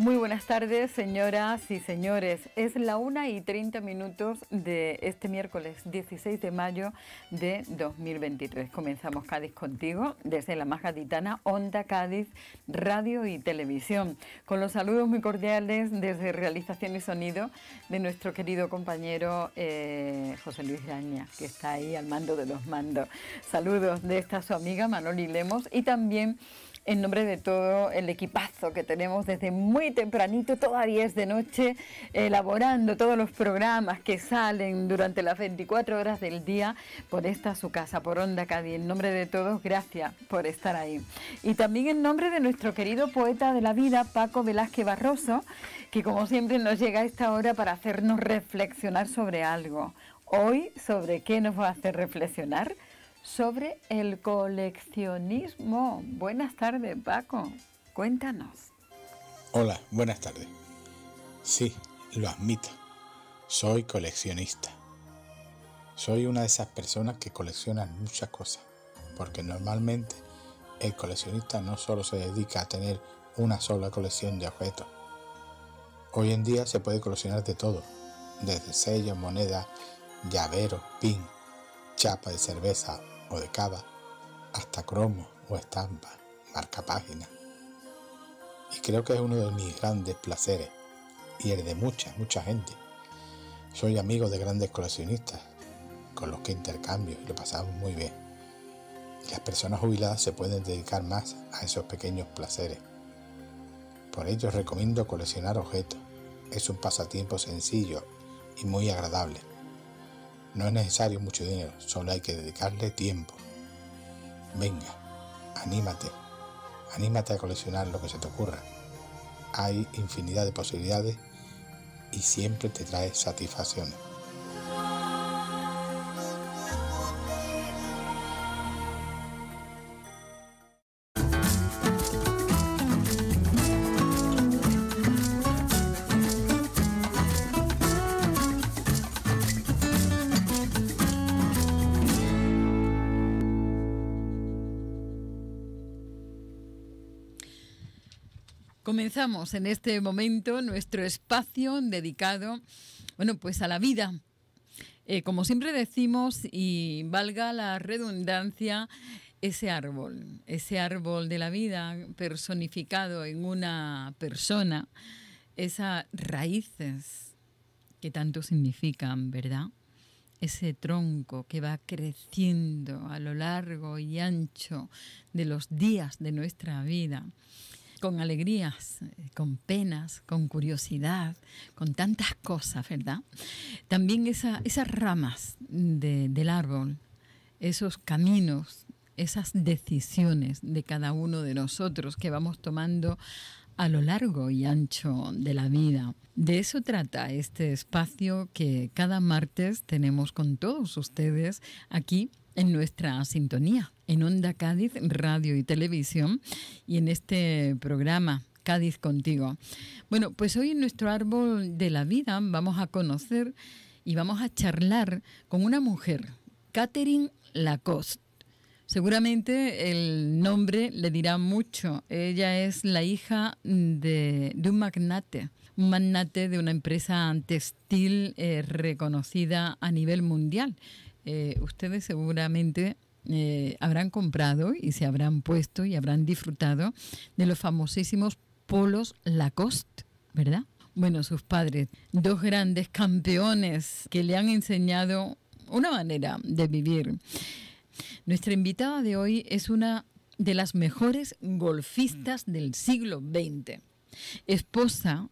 Muy buenas tardes, señoras y señores. Es la 1 y 30 minutos de este miércoles 16 de mayo de 2023. Comenzamos Cádiz contigo desde la Maja gaditana Onda Cádiz Radio y Televisión. Con los saludos muy cordiales desde Realización y Sonido de nuestro querido compañero eh, José Luis Daña, que está ahí al mando de los mandos. Saludos de esta su amiga Manoli Lemos y también en nombre de todo el equipazo que tenemos desde muy tempranito, todavía es de noche, elaborando todos los programas que salen durante las 24 horas del día por esta su casa, por Onda Cádiz. En nombre de todos, gracias por estar ahí. Y también en nombre de nuestro querido poeta de la vida, Paco Velázquez Barroso, que como siempre nos llega a esta hora para hacernos reflexionar sobre algo. Hoy, ¿sobre qué nos va a hacer reflexionar? sobre el coleccionismo. Buenas tardes, Paco. Cuéntanos. Hola, buenas tardes. Sí, lo admito. Soy coleccionista. Soy una de esas personas que coleccionan muchas cosas, porque normalmente el coleccionista no solo se dedica a tener una sola colección de objetos. Hoy en día se puede coleccionar de todo, desde sellos, monedas, llaveros, pin, chapa de cerveza, o de cava, hasta cromo o estampa, marca página. Y creo que es uno de mis grandes placeres y el de mucha, mucha gente. Soy amigo de grandes coleccionistas con los que intercambio y lo pasamos muy bien. Las personas jubiladas se pueden dedicar más a esos pequeños placeres. Por ello recomiendo coleccionar objetos. Es un pasatiempo sencillo y muy agradable. No es necesario mucho dinero, solo hay que dedicarle tiempo. Venga, anímate, anímate a coleccionar lo que se te ocurra. Hay infinidad de posibilidades y siempre te trae satisfacciones. en este momento nuestro espacio dedicado, bueno, pues a la vida. Eh, como siempre decimos, y valga la redundancia, ese árbol, ese árbol de la vida personificado en una persona, esas raíces que tanto significan, ¿verdad? Ese tronco que va creciendo a lo largo y ancho de los días de nuestra vida con alegrías, eh, con penas, con curiosidad, con tantas cosas, ¿verdad? También esas ramas del árbol, esos caminos, esas decisiones de cada uno de nosotros que vamos tomando a lo largo y ancho de la vida. De eso trata este espacio que cada martes tenemos con todos ustedes aquí en nuestra sintonía, en Onda Cádiz, Radio y Televisión, y en este programa Cádiz contigo. Bueno, pues hoy en nuestro árbol de la vida vamos a conocer y vamos a charlar con una mujer, Catherine Lacoste. Seguramente el nombre le dirá mucho. Ella es la hija de, un magnate, un magnate de una empresa textil eh, reconocida a nivel mundial. Eh, ustedes seguramente eh, habrán comprado y se habrán puesto y habrán disfrutado de los famosísimos polos Lacoste, ¿verdad? Bueno, sus padres, dos grandes campeones que le han enseñado una manera de vivir. Nuestra invitada de hoy es una de las mejores golfistas del siglo XX, esposa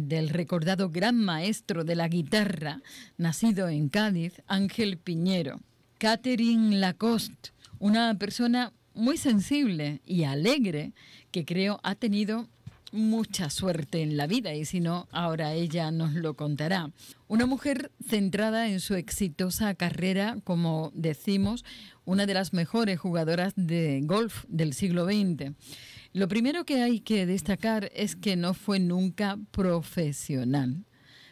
del recordado gran maestro de la guitarra, nacido en Cádiz, Ángel Piñero. Catherine Lacoste, una persona muy sensible y alegre que creo ha tenido mucha suerte en la vida y si no, ahora ella nos lo contará. Una mujer centrada en su exitosa carrera, como decimos, una de las mejores jugadoras de golf del siglo XX. Lo primero que hay que destacar es que no fue nunca profesional,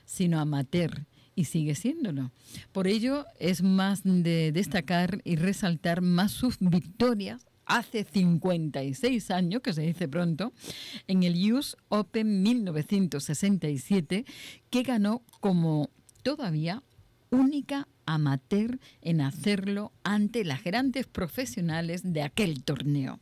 sino amateur y sigue siéndolo. Por ello es más de destacar y resaltar más sus victorias hace 56 años, que se dice pronto, en el US Open 1967, que ganó como todavía única amateur en hacerlo ante las grandes profesionales de aquel torneo.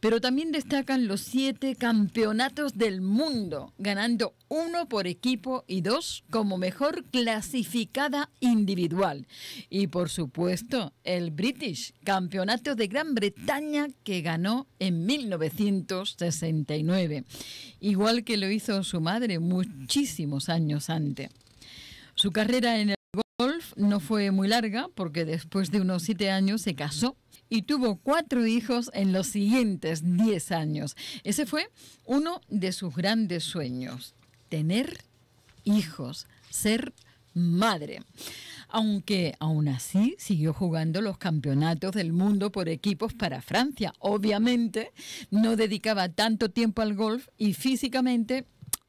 Pero también destacan los siete campeonatos del mundo, ganando uno por equipo y dos como mejor clasificada individual. Y por supuesto, el British, campeonato de Gran Bretaña que ganó en 1969, igual que lo hizo su madre muchísimos años antes. Su carrera en el Golf no fue muy larga porque después de unos siete años se casó y tuvo cuatro hijos en los siguientes diez años. Ese fue uno de sus grandes sueños, tener hijos, ser madre. Aunque aún así siguió jugando los campeonatos del mundo por equipos para Francia. Obviamente no dedicaba tanto tiempo al golf y físicamente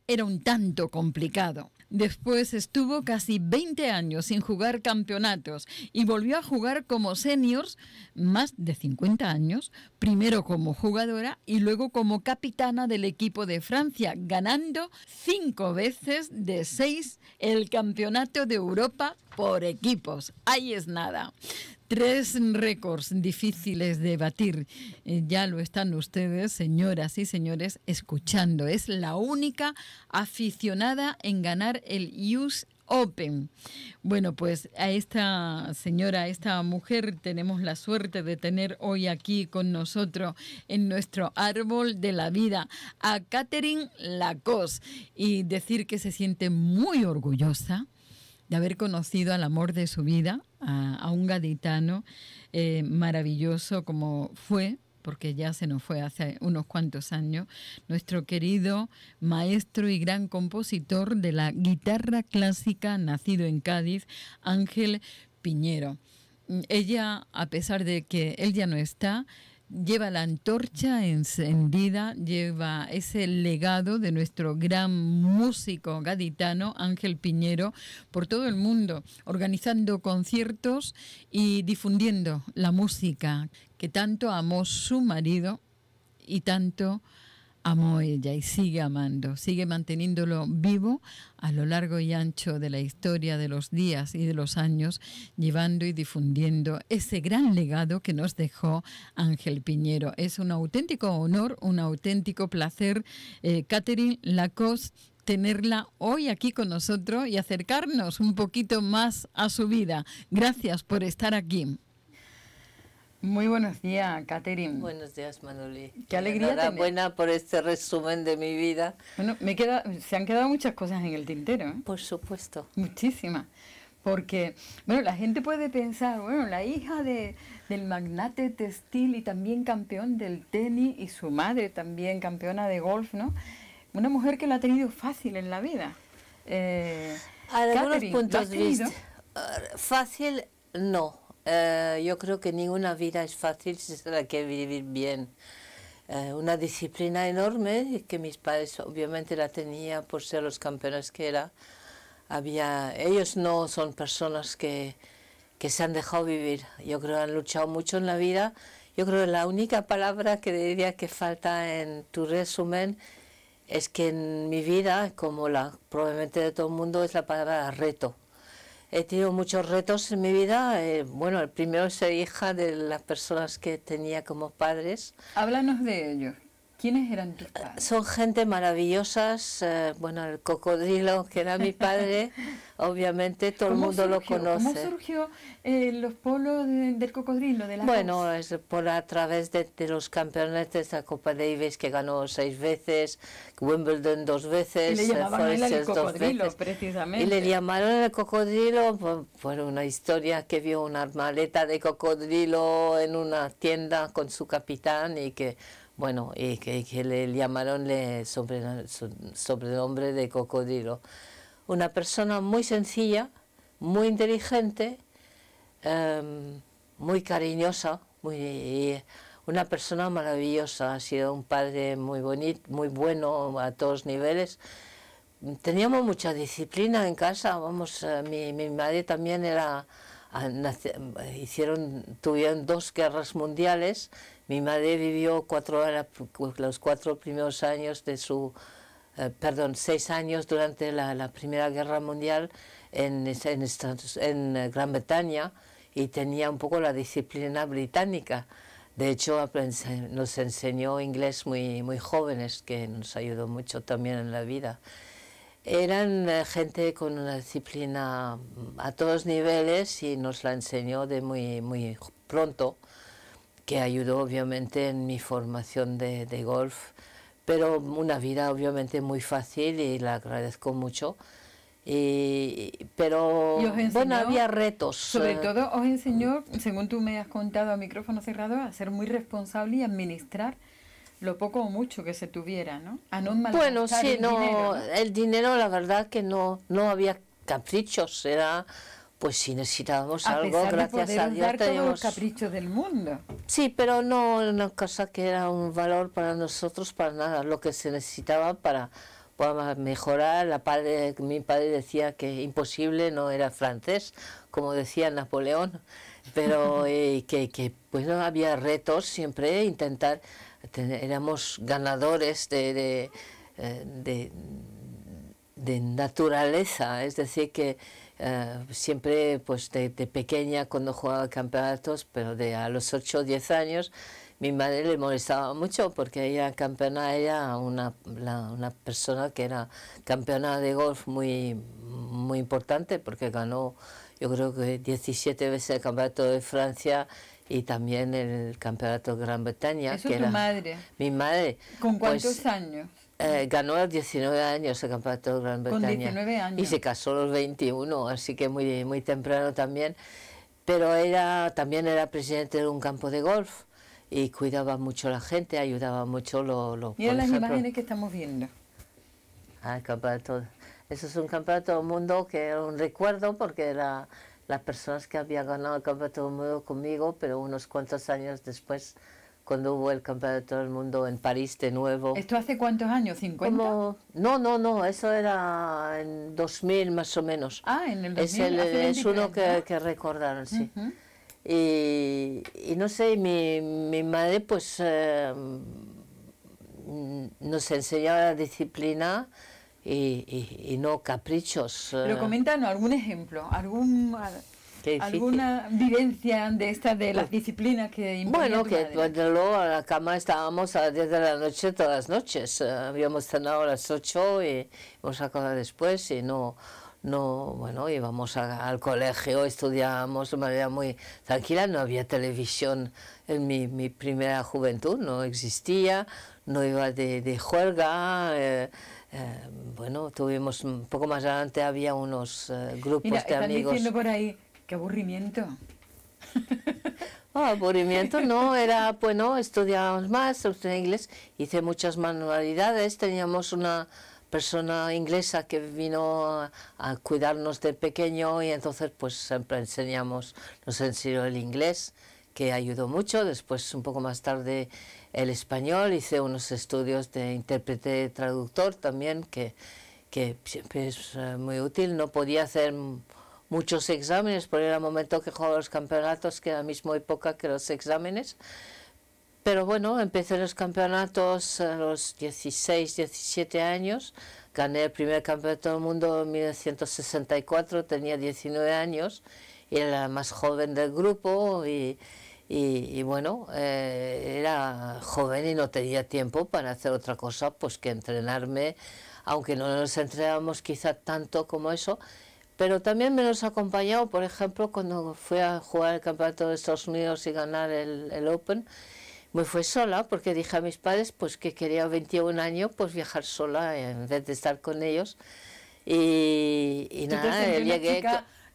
era un tanto complicado. Después estuvo casi 20 años sin jugar campeonatos y volvió a jugar como seniors más de 50 años, primero como jugadora y luego como capitana del equipo de Francia, ganando cinco veces de seis el Campeonato de Europa por equipos. Ahí es nada. Tres récords difíciles de batir. Eh, ya lo están ustedes, señoras y señores, escuchando. Es la única aficionada en ganar el US Open. Bueno, pues a esta señora, a esta mujer, tenemos la suerte de tener hoy aquí con nosotros en nuestro árbol de la vida, a Catherine Lacoste, y decir que se siente muy orgullosa de haber conocido al amor de su vida, a, un gaditano eh, maravilloso como fue porque ya se nos fue hace unos cuantos años, nuestro querido maestro y gran compositor de la guitarra clásica, nacido en Cádiz, Ángel Piñero. Mm, ella, a pesar de que él ya no está, lleva la antorcha encendida, lleva ese legado de nuestro gran músico gaditano Ángel Piñero por todo el mundo, organizando conciertos y difundiendo la música que tanto amó su marido y tanto amó ella y sigue amando, sigue manteniéndolo vivo a lo largo y ancho de la historia de los días y de los años, llevando y difundiendo ese gran legado que nos dejó Ángel Piñero. Es un auténtico honor, un auténtico placer, eh, Lacoste, tenerla hoy aquí con nosotros y acercarnos un poquito más a su vida. Gracias por estar aquí. Muy buenos días, Catherine. Buenos días, Manoli. Qué alegría. Enhorabuena por este resumen de mi vida. Bueno, me se han quedado muchas cosas en el tintero. ¿eh? Por supuesto. Muchísimas. Porque, bueno, la gente puede pensar, bueno, la hija del magnate textil y también campeón del tenis y su madre también campeona de golf, ¿no? Una mujer que la ha tenido fácil en la vida. Eh, Algunos puntos de vista. Ah, fácil, no eh, yo creo que ninguna vida es fácil si se la quiere vivir bien. Eh, una disciplina enorme que mis padres obviamente la tenían por ser los campeones que era. ellos no son personas que, que se han dejado vivir. Yo creo que han luchado mucho en la vida. Yo creo que la única palabra que diría que falta en tu resumen es que en mi vida, como la probablemente de todo el mundo, es la palabra reto. He tenido muchos retos en mi vida. Eh, bueno, el primero es ser hija de las personas que tenía como padres. Háblanos de ellos. ¿Quiénes eran tus padres? Son gente maravillosas. Eh, bueno, el cocodrilo, que era mi padre, obviamente todo el mundo lo conoce. ¿Cómo surgió eh, los polos del cocodrilo? De bueno, es por a través de, los campeonatos de la Copa Davis que ganó seis veces, Wimbledon dos veces, y le eh, llamaban el cocodrilo, precisamente. Y le llamaron el cocodrilo por una historia que vio una maleta de cocodrilo en una tienda con su capitán y que bueno, y que, le llamaron el sobrenombre, de cocodrilo. Una persona muy sencilla, muy inteligente, em, muy cariñosa, muy, una persona maravillosa, ha sido un padre muy bonito, muy bueno a todos niveles. Teníamos mucha disciplina en casa, vamos, eh, mi madre también era hicieron, tuvieron dos guerras mundiales. Mi madre vivió cuatro, los cuatro primeros años de su, eh, perdón, seis años durante la, Primera Guerra Mundial en, en, en, eh, Gran Bretaña y tenía un poco la disciplina británica. De hecho, nos enseñó inglés muy, muy jóvenes, que nos ayudó mucho también en la vida. Eran eh, gente con una disciplina mm, a todos niveles y nos la enseñó de muy, muy pronto, que ayudó obviamente en mi formación de, de golf, pero una vida obviamente muy fácil y la agradezco mucho. Y, pero bueno, había retos. Sobre eh. todo os enseñó, según tú me has contado a micrófono cerrado, a ser muy responsable y administrar lo poco o mucho que se tuviera, ¿no? bueno, sí, el no, dinero, el dinero la verdad que no, no había caprichos, era pues si necesitábamos algo, gracias a Dios dar teníamos... todos los caprichos del mundo. Sí, pero no una cosa que era un valor para nosotros, para nada, lo que se necesitaba para, podamos mejorar. La mi padre decía que imposible no era francés, como decía Napoleón, pero eh, que, que pues no había retos siempre intentar éramos ganadores de, eh, de, de, naturaleza, es decir que eh, siempre pues de, pequeña cuando jugaba campeonatos, pero de a los 8 o 10 años, mi madre le molestaba mucho porque ella campeona era una, una persona que era campeona de golf muy, muy importante porque ganó yo creo que 17 veces el campeonato de Francia y también el campeonato de Gran Bretaña. que es madre. Mi madre. ¿Con pues, cuántos años? Eh, ganó a los 19 años el campeonato de Gran Bretaña. Con 19 años. Y se casó a los 21, así que muy, muy temprano también. Pero era, también era presidente de un campo de golf y cuidaba mucho a la gente, ayudaba mucho los... Lo, Mira las imágenes que estamos viendo. Ah, el campeonato. Eso es un campeonato del mundo que era un recuerdo porque era las personas que habían ganado el Campeonato del Mundo conmigo, pero unos cuantos años después, cuando hubo el Campeonato del Mundo en París de nuevo. ¿Esto hace cuántos años? ¿50? no, no, no, eso era en 2000 más o menos. Ah, en el 2000. Es, uno que, que, recordaron, sí. y, y, no sé, mi, mi madre pues eh, mm, nos enseñaba la disciplina y, no caprichos. Eh. Pero coméntanos algún ejemplo, algún... ¿Alguna vivencia de esta de las pues, disciplinas que Bueno, que cuando luego a la cama estábamos a las 10 de la noche todas las noches. Eh, habíamos cenado a las 8 y a coger después y no, no bueno, íbamos al colegio, estudiábamos de manera muy tranquila. No había televisión en mi, primera juventud, no existía. No iba de, juelga, juerga. Eh, eh, bueno, tuvimos un poco más adelante había unos eh, grupos Mira, de están amigos. diciendo por ahí, qué aburrimiento. Ah, aburrimiento no, era, bueno, estudiábamos más, estudié inglés, hice muchas manualidades, teníamos una persona inglesa que vino a, cuidarnos de pequeño y entonces pues siempre enseñamos, nos enseñó el inglés, que ayudó mucho, después un poco más tarde el español, hice unos estudios de intérprete traductor también, que, siempre es eh, muy útil. No podía hacer muchos exámenes, porque era el momento que jugaba los campeonatos, que era la misma época que los exámenes. Pero bueno, empecé los campeonatos a los 16, 17 años. Gané el primer campeonato del mundo en 1964, tenía 19 años, y era la más joven del grupo y y, bueno, eh, era joven y no tenía tiempo para hacer otra cosa pues que entrenarme, aunque no nos entrenábamos quizá tanto como eso, pero también me los acompañó, por ejemplo, cuando fui a jugar el campeonato de Estados Unidos y ganar el, Open, me fui sola porque dije a mis padres pues que quería 21 años pues viajar sola en vez de estar con ellos y, y nada llegué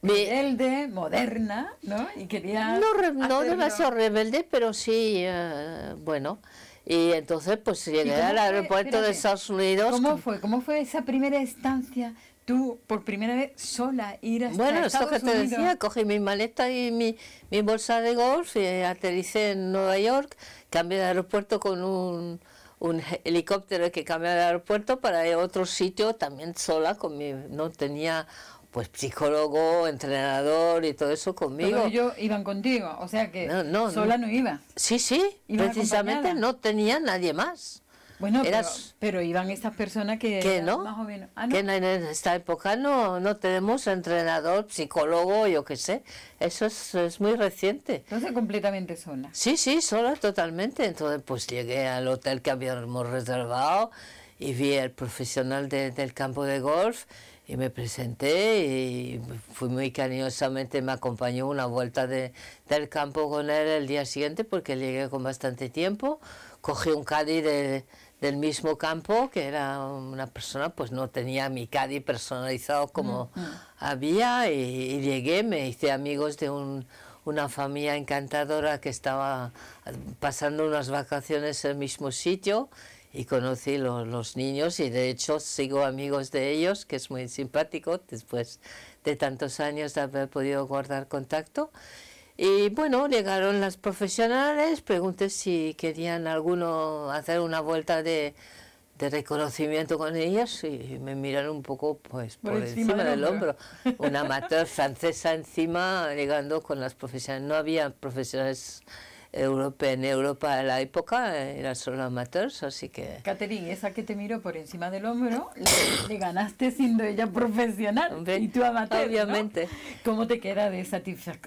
rebelde, moderna, ¿no? Y quería... No, no demasiado rebelde, pero sí, eh, bueno. Y entonces pues llegué al aeropuerto de Estados Unidos. ¿Cómo fue? ¿Cómo fue esa primera estancia? Tú, por primera vez, sola, ir hasta Bueno, eso que te decía, cogí mi maleta y mi, mi bolsa de golf, y aterricé en Nueva York, cambié de aeropuerto con un un helicóptero que cambia de aeropuerto para otro sitio también sola con mi no tenía pues psicólogo, entrenador y todo eso conmigo. Pero ellos iban contigo, o sea que sola no iba. Sí, sí, precisamente no tenía nadie más. Bueno, pero, iban estas personas que, no, más ah, no. que en, esta época no, no tenemos entrenador, psicólogo, yo qué sé. Eso es, muy reciente. Entonces completamente sola. Sí, sí, sola totalmente. Entonces pues llegué al hotel que habíamos reservado y vi al profesional del campo de golf y me presenté y fui muy cariñosamente, me acompañó una vuelta del campo con él el día siguiente porque llegué con bastante tiempo, cogí un caddy del mismo campo, que era una persona, pues no tenía mi caddy personalizado como mm, mm. había y, llegué, me hice amigos de una familia encantadora que estaba pasando unas vacaciones en el mismo sitio y conocí los niños y de hecho sigo amigos de ellos, que es muy simpático después de tantos años de haber podido guardar contacto. Y bueno, llegaron las profesionales, pregunté si querían alguno hacer una vuelta de, de reconocimiento con ellas y me miraron un poco pues por, encima, del hombro. hombro. Una amateur francesa encima llegando con las profesionales. No había profesionales europea, en Europa de la época eran solo amateurs, así que... Catherine, esa que te miro por encima del hombro, le, ganaste siendo ella profesional y tú amateur, Obviamente. ¿Cómo te queda de,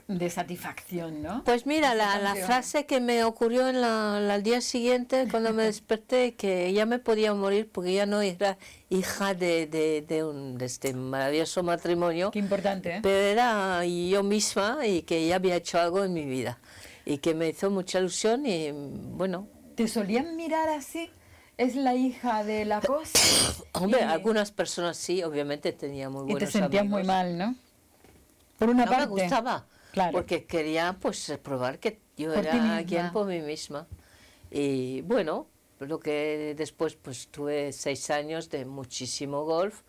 de satisfacción, no? Pues mira, la, la, frase que me ocurrió en al día siguiente cuando me desperté, que ya me podía morir porque ya no era hija de, de, de, un, de este maravilloso matrimonio. Qué importante, ¿eh? Pero era yo misma y que ya había hecho algo en mi vida y que me hizo mucha ilusión y mm, bueno. ¿Te solían mirar así? ¿Es la hija de la cosa? Hombre, algunas personas sí, obviamente tenía muy buenos Y te sentías muy mal, ¿no? Por una no parte. me gustaba, claro. porque quería pues probar que yo era quien por mí misma. Y bueno, lo que después pues tuve seis años de muchísimo golf,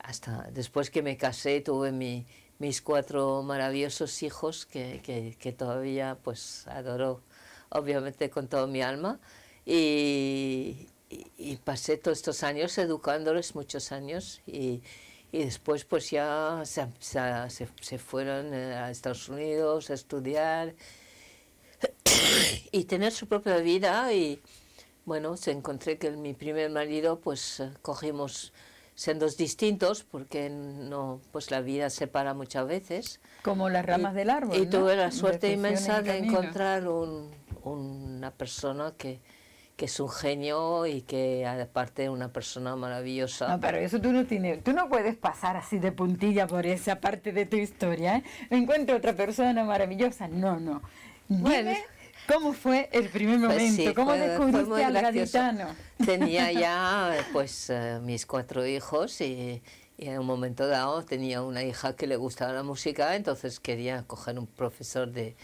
hasta después que me casé tuve mi mis cuatro maravillosos hijos que, todavía pues adoro obviamente con toda mi alma y, pasé todos estos años educándoles muchos años y, después pues ya se, se, fueron eh, a Estados Unidos a estudiar y tener su propia vida y bueno, se encontré que mi primer marido pues eh, cogimos sendos distintos porque no pues la vida separa muchas veces como las ramas del árbol y tuve la suerte inmensa de encontrar un, una persona que, es un genio y que aparte una persona maravillosa. No, pero eso tú no tienes, tú no puedes pasar así de puntilla por esa parte de tu historia. ¿eh? Encuentra otra persona maravillosa. No, no. bueno. ¿Cómo fue el primer pues momento? ¿Cómo descubriste al gaditano? Tenía ya pues eh, mis cuatro hijos y, en un momento dado tenía una hija que le gustaba la música, entonces quería coger un profesor de,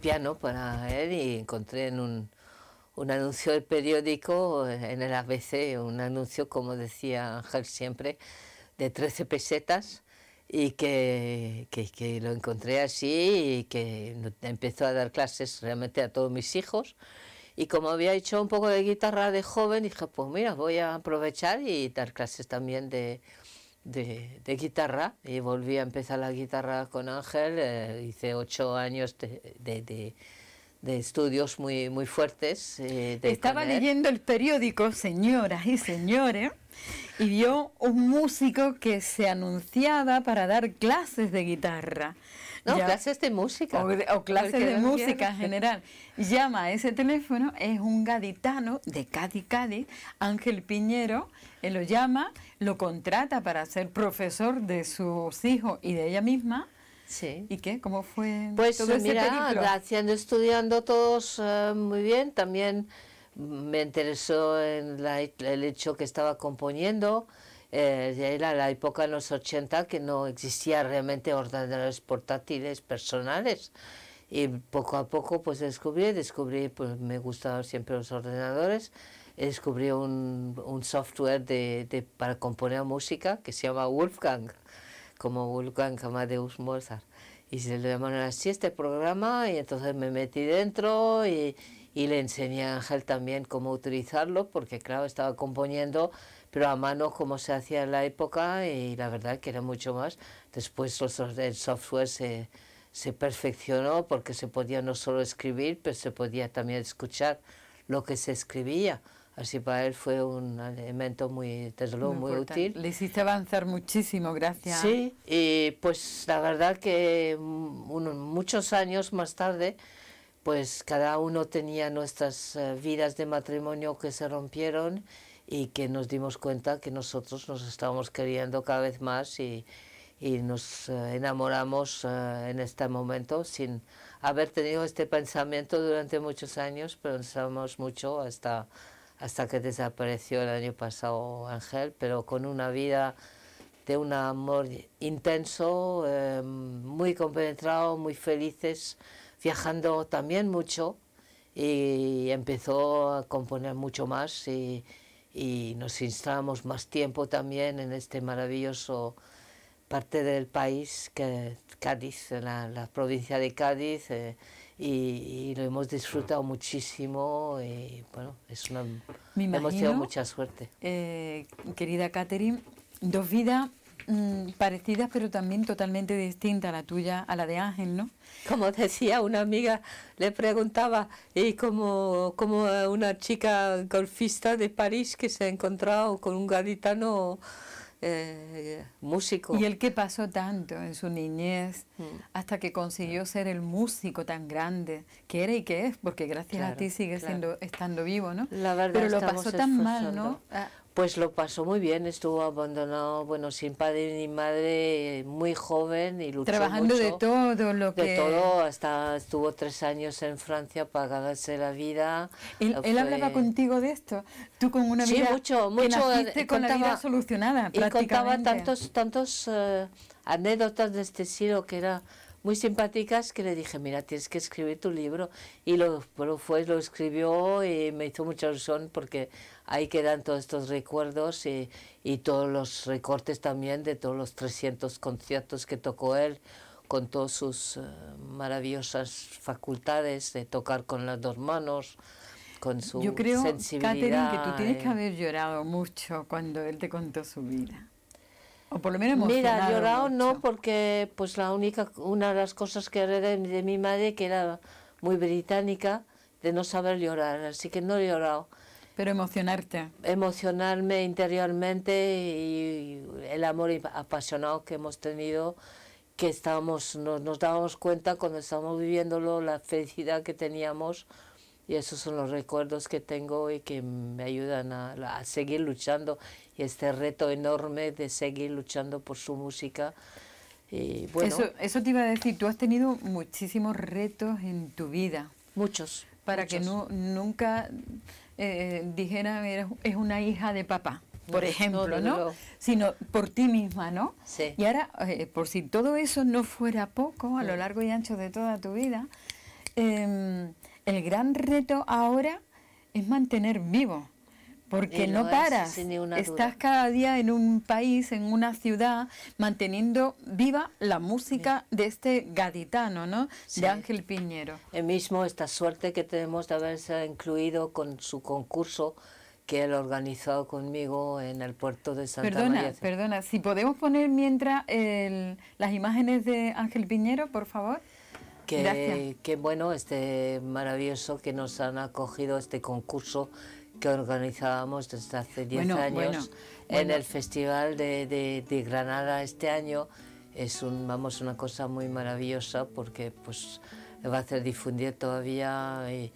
piano para él y encontré en un, un anuncio del periódico, en el ABC, un anuncio, como decía Ángel siempre, de 13 pesetas y que, que, lo encontré así y que empezó a dar clases realmente a todos mis hijos. Y como había hecho un poco de guitarra de joven, dije, pues mira, voy a aprovechar y dar clases también de, de, guitarra. Y volví a empezar la guitarra con Ángel, eh, hice ocho años de, de estudios muy, muy fuertes. Eh, Estaba leyendo el periódico, señoras y señores, y vio un músico que se anunciaba para dar clases de guitarra. No, clases de música. O, clases de música en general. Llama a ese teléfono, es un gaditano de Cádiz, Cádiz, Ángel Piñero, él lo llama, lo contrata para ser profesor de sus hijos y de ella misma Sí. ¿Y qué? ¿Cómo fue? Pues mira, haciendo, estudiando todos eh, muy bien, también me interesó el hecho que estaba componiendo. Eh, era la época de los 80 que no existía realmente ordenadores portátiles personales. Y poco a poco pues descubrí, descubrí, pues me gustaban siempre los ordenadores, descubrí un, software para componer música que se llama Wolfgang como Vulcan de Mozart. Y se le llamaron así este programa y entonces me metí dentro y, y le enseñé a Ángel también cómo utilizarlo, porque claro, estaba componiendo, pero a mano como se hacía en la época y la verdad que era mucho más. Después el software se, se perfeccionó porque se podía no solo escribir, pero se podía también escuchar lo que se escribía. Así para él fue un elemento muy, desde luego, muy, útil. Le hiciste avanzar muchísimo, gracias. Sí, y pues la verdad que mm, muchos años más tarde, pues cada uno tenía nuestras eh, vidas de matrimonio que se rompieron y que nos dimos cuenta que nosotros nos estábamos queriendo cada vez más y, y nos eh, enamoramos eh, en este momento sin haber tenido este pensamiento durante muchos años, pensamos mucho hasta hasta que desapareció el año pasado Ángel, pero con una vida de un amor intenso, em, muy compenetrado, muy felices, viajando también mucho y empezó a componer mucho más y, y nos instalamos más tiempo también en este maravilloso parte del país, que Cádiz, en la provincia de Cádiz. Eh, y, lo hemos disfrutado muchísimo y bueno, es una, hemos tenido mucha suerte. Eh, querida Catherine, dos vidas mm, parecidas pero también totalmente distintas, a la tuya a la de Ángel, ¿no? Como decía una amiga, le preguntaba, y como, como una chica golfista de París que se ha encontrado con un gaditano eh, músico. Y el que pasó tanto en su niñez mm. hasta que consiguió ser el músico tan grande que era y que es, porque gracias a ti sigue siendo estando vivo, ¿no? La verdad Pero lo pasó tan mal, ¿no? pues lo pasó muy bien, estuvo abandonado, bueno, sin padre ni madre, muy joven y luchó Trabajando de todo lo que... De todo, hasta estuvo tres años en Francia para ganarse la vida. ¿Él, hablaba contigo de esto? Tú con una vida... Sí, mucho, mucho. Eh, con contaba, solucionada, Y contaba tantos, tantos eh, anécdotas de este siglo que era muy simpáticas que le dije, mira, tienes que escribir tu libro. Y lo fue, lo escribió y eh, me hizo mucha ilusión porque ahí quedan todos estos recuerdos eh, y, todos los recortes también de todos los 300 conciertos que tocó él con todas sus eh, maravillosas facultades de tocar con las dos manos, con su sensibilidad. Yo creo, sensibilidad. que tú tienes que haber llorado mucho cuando él te contó su vida. O por lo menos Mira, llorado no, porque pues la única, una de las cosas que heredé de mi madre, que era muy británica, de no saber llorar, así que no he llorado. Pero emocionarte. Emocionarme interiormente y, el amor apasionado que hemos tenido, que estábamos, nos, dábamos cuenta cuando estábamos viviéndolo, la felicidad que teníamos. Y esos son los recuerdos que tengo y que me ayudan a seguir luchando y este reto enorme de seguir luchando por su música. eso, eso te iba a decir, tú has tenido muchísimos retos en tu vida. Muchos. Para que no nunca eh, dijera es una hija de papá por ejemplo, ¿no? Sino por ti misma, ¿no? Sí. Y ahora, eh, por si todo eso no fuera poco a lo mm. largo y ancho de toda tu vida, em, el gran reto ahora es mantener vivo porque no, paras. Estás cada día en un país, en una ciudad, manteniendo viva la música de este gaditano, ¿no? De Ángel Piñero. El mismo esta suerte que tenemos de haberse incluido con su concurso que él organizado conmigo en el puerto de Santa perdona, María. Perdona, si podemos poner mientras las imágenes de Ángel Piñero, por favor. Qué bueno, este maravilloso que nos han acogido este concurso que organizábamos desde hace 10 años en el Festival de, Granada este año. Es un, vamos, una cosa muy maravillosa porque pues va a hacer difundir todavía y,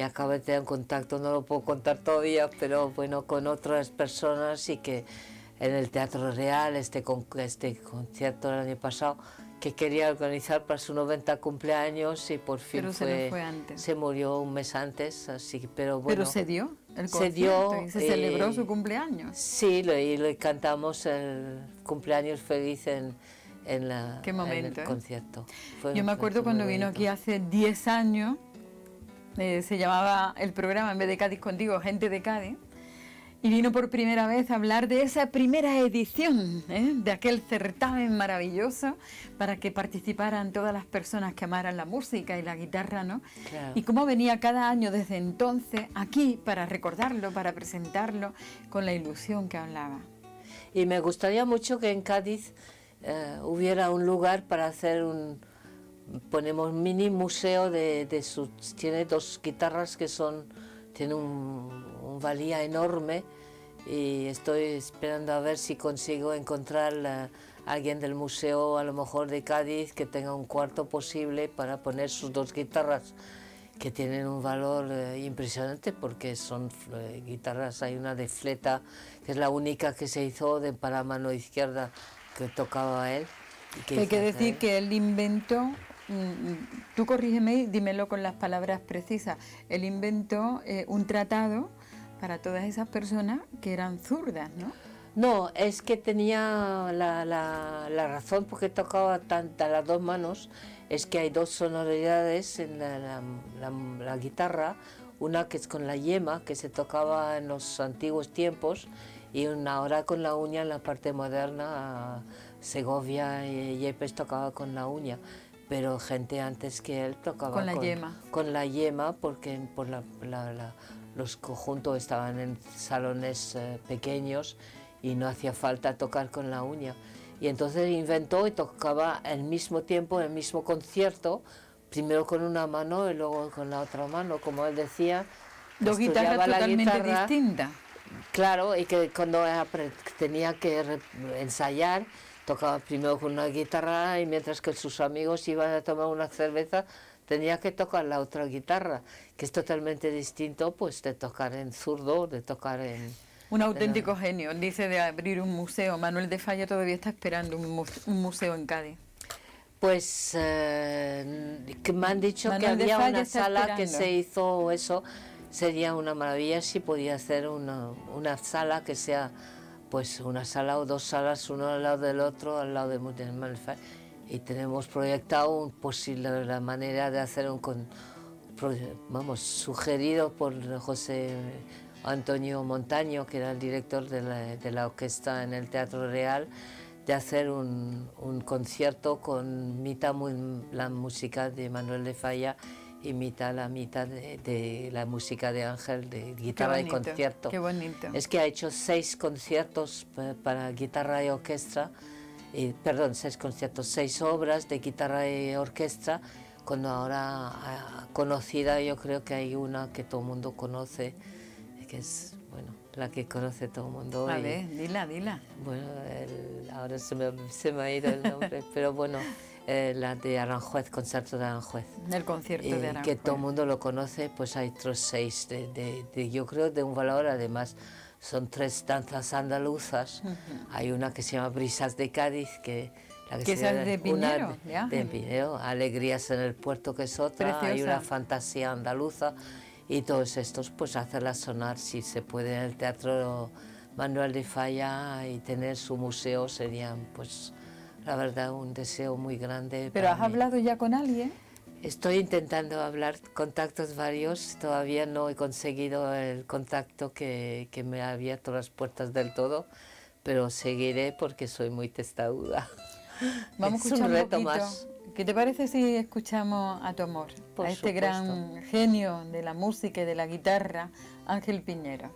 acaba de tener contacto, no lo puedo contar todavía, pero bueno, con otras personas y que en el Teatro Real, este, con, este concierto del año pasado, que quería organizar para su 90 cumpleaños y por fin pero se, fue antes. se, murió un mes antes, así pero bueno. Pero se dio se dio. se celebró su eh, cumpleaños. Sí, y le cantamos el cumpleaños feliz en, en, la, el ¿eh? concierto. Yo me acuerdo cuando vino aquí hace 10 años, eh, se llamaba el programa en vez de Cádiz contigo, Gente de Cádiz. Y vino por primera vez a hablar de esa primera edición, ¿eh? de aquel certamen maravilloso para que participaran todas las personas que amaran la música y la guitarra, ¿no? Y cómo venía cada año desde entonces aquí para recordarlo, para presentarlo con la ilusión que hablaba. Y me gustaría mucho que en Cádiz eh, hubiera un lugar para hacer un, ponemos mini museo de, de sus, tiene dos guitarras que son, tiene un valía enorme y estoy esperando a ver si consigo encontrar a alguien del museo, a lo mejor de Cádiz, que tenga un cuarto posible para poner sus dos guitarras, que tienen un valor eh, impresionante porque son eh, guitarras, hay una de fleta, que es la única que se hizo de, para mano izquierda que tocaba él. hay que decir que él inventó mm, mm, tú corrígeme y dímelo con las palabras precisas. Él inventó eh, un tratado para todas esas personas que eran zurdas, ¿no? No, es que tenía la, la, la razón porque tocaba tanta las dos manos, es que hay dos sonoridades en la, guitarra, una que es con la yema, que se tocaba en los antiguos tiempos, y una ahora con la uña en la parte moderna, Segovia y Yepes tocaba con la uña, pero gente antes que él tocaba con la yema. Con la yema porque por la los conjuntos estaban en salones eh, pequeños y no hacía falta tocar con la uña. Y entonces inventó y tocaba al mismo tiempo, el mismo concierto, primero con una mano y luego con la otra mano, como él decía. Dos guitarras totalmente guitarra, distintas. Claro, y que cuando tenía que ensayar, tocaba primero con una guitarra y mientras que sus amigos iban a tomar una cerveza, Tenía que tocar la otra guitarra, que es totalmente distinto pues de tocar en zurdo, de tocar en... Un auténtico genio, dice de abrir un museo. Manuel de Falla todavía está esperando un, museo en Cádiz. Pues eh, me han dicho que había una sala que se hizo eso. Sería una maravilla si podía hacer una, sala que sea pues una sala o dos salas, uno al lado del otro, al lado de Manuel de y tenemos proyectado posible la manera de hacer un con, vamos sugerido por José Antonio Montaño que era el director de la, orquesta en el Teatro Real de hacer un, concierto con mitad la música de Manuel de Falla y mitad la mitad de, la música de Ángel de guitarra y concierto. Es que ha hecho seis conciertos para guitarra y orquesta eh, perdón, seis conciertos, seis obras de guitarra y orquesta, cuando ahora ah, conocida, yo creo que hay una que todo el mundo conoce, que es, bueno, la que conoce todo el mundo. A ver, dila, dila. Bueno, ahora se me, se me, ha ido el nombre, pero bueno, eh, la de Aranjuez, concierto de Aranjuez. El concierto de Aranjuez. Que todo el mundo lo conoce, pues hay otros seis, de, de, yo creo de un valor además son tres danzas andaluzas. Hay una que se llama Brisas de Cádiz, que la que, de pinero de pinero Alegrías en el Puerto, que es otra. Hay una fantasía andaluza y todos estos, pues hacerlas sonar si se puede en el teatro Manuel de Falla y tener su museo serían, pues, la verdad, un deseo muy grande. Pero has hablado ya con alguien. Estoy intentando hablar contactos varios, todavía no he conseguido el contacto que, me ha abierto las puertas del todo, pero seguiré porque soy muy testaduda. Vamos a escuchar un, reto más. ¿Qué te parece si escuchamos a tu amor, a este gran genio de la música y de la guitarra, Ángel Piñera?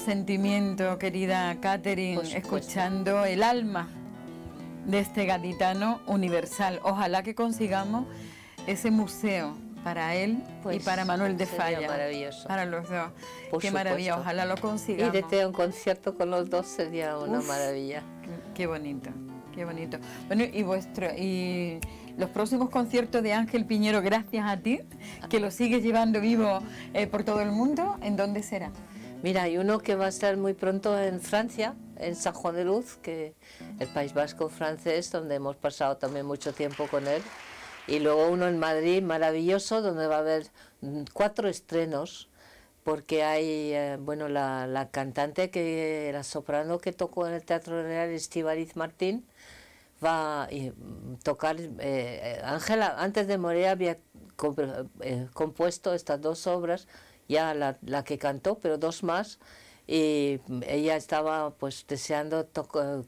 sentimiento, querida Catherine, escuchando el alma de este gaditano universal. Ojalá que consigamos ese museo para él y pues para Manuel de Falla. Para los dos. qué maravilla, ojalá lo consigamos. de a un concierto con los dos sería una maravilla. Qué bonito, qué bonito. Bueno, y vuestro y los próximos conciertos de Ángel Piñero, gracias a ti, que lo sigues llevando vivo eh, por todo el mundo, ¿en dónde será? Mira, hay uno que va a estar muy pronto en Francia, en San Juan de Luz, que el País Vasco francés, donde hemos pasado también mucho tiempo con él. Y luego uno en Madrid, maravilloso, donde va a haber cuatro estrenos, porque hay, eh, bueno, la, cantante, que la soprano que tocó en el Teatro Real, Estibaliz Martín, va a mm, tocar, eh, eh, Ángela, antes de morir había compuesto estas dos obras, ya la, que cantó, pero dos más, y ella estaba pues deseando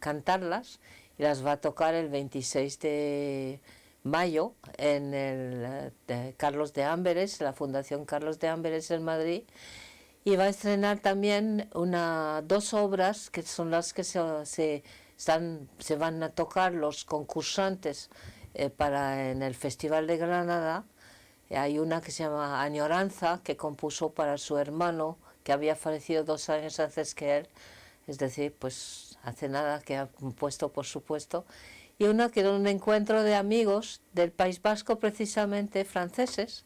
cantarlas y las va a tocar el 26 de mayo en el eh, Carlos de Amberes, la Fundación Carlos de Amberes en Madrid. Y va a estrenar también una, dos obras que son las que se, van a tocar los concursantes eh, para en el Festival de Granada hay una que se llama Añoranza, que compuso para su hermano, que había fallecido dos años antes que él, es decir, pues hace nada que ha compuesto, por supuesto, y una que era un encuentro de amigos del País Vasco, precisamente franceses,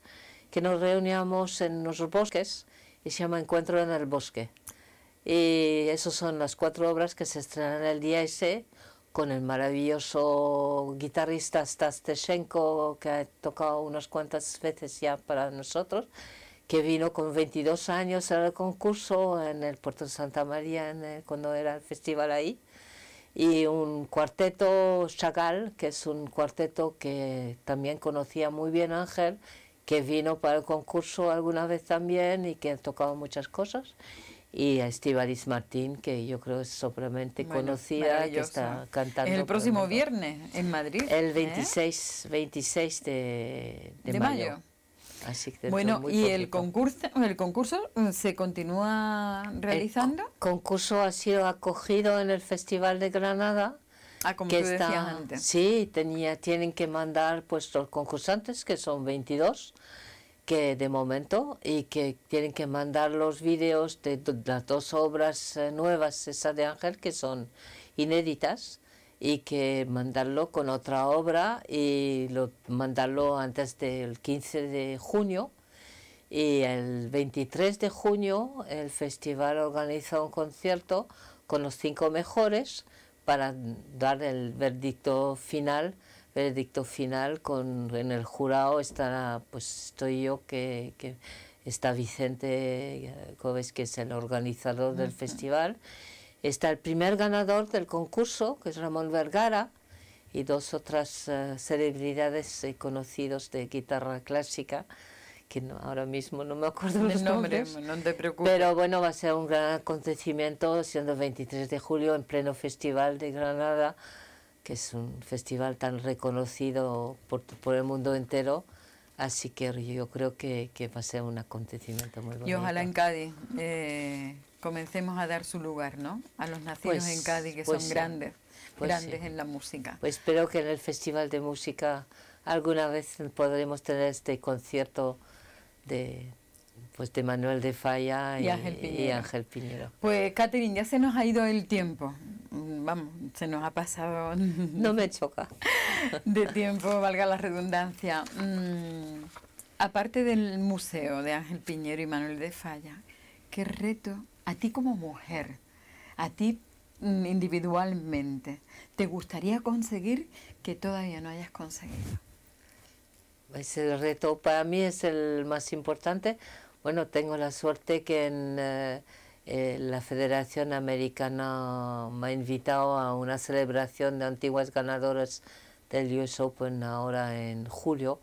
que nos reuníamos en nuestros bosques y se llama Encuentro en el Bosque. Y esas son las cuatro obras que se estrenan el día ese con el maravilloso guitarrista Stas Teschenko, que ha tocado unas cuantas veces ya para nosotros, que vino con 22 años al concurso en el Puerto de Santa María, cuando era el festival ahí, y un cuarteto Chagall, que es un cuarteto que también conocía muy bien Ángel, que vino para el concurso alguna vez también y que ha tocado muchas cosas y a Estibaliz Martín, que yo creo es supremamente conocida, que está cantando. El próximo viernes en Madrid. El 26, ¿eh? 26 de, mayo. bueno, ¿y el concurso, el concurso mm, se continúa realizando? El concurso ha sido acogido en el Festival de Granada. Ah, que está, Sí, tenía, tienen que mandar pues los concursantes, que son 22, que de momento y que tienen que mandar los vídeos de las dos obras eh, nuevas, esa de Ángel, que son inéditas, y que mandarlo con otra obra y mandarlo antes del 15 de junio. Y el 23 de junio el festival organiza un concierto con los cinco mejores para dar el verdicto final veredicto final con en el jurado está pues estoy yo que, está Vicente eh, Coves que es el organizador del festival está el primer ganador del concurso que es Ramón Vergara y dos otras eh, celebridades y eh, conocidos de guitarra clásica que ahora mismo no me acuerdo los nombres. No te preocupes. Pero bueno, va a ser un gran acontecimiento siendo el 23 de julio en pleno Festival de Granada que es un festival tan reconocido por, el mundo entero. Así que yo creo que, va a ser un acontecimiento muy bonito. Y ojalá en Cádiz eh, comencemos a dar su lugar, ¿no? A los nacidos pues, en Cádiz, que pues son grandes, pues grandes en la música. Pues espero que en el Festival de Música alguna vez podremos tener este concierto de, pues de Manuel de Falla y, Ángel, Piñero. Pues Catherine, ya se nos ha ido el tiempo. Vamos, se nos ha pasado... No me choca. De tiempo, valga la redundancia. Mm, aparte del museo de Ángel Piñero y Manuel de Falla, ¿qué reto a ti como mujer, a ti mm, individualmente, te gustaría conseguir que todavía no hayas conseguido? Ese pues, reto para mí es el más importante bueno, tengo la suerte que en, eh, eh, la Federación Americana me ha invitado a una celebración de antiguas ganadoras del US Open ahora en julio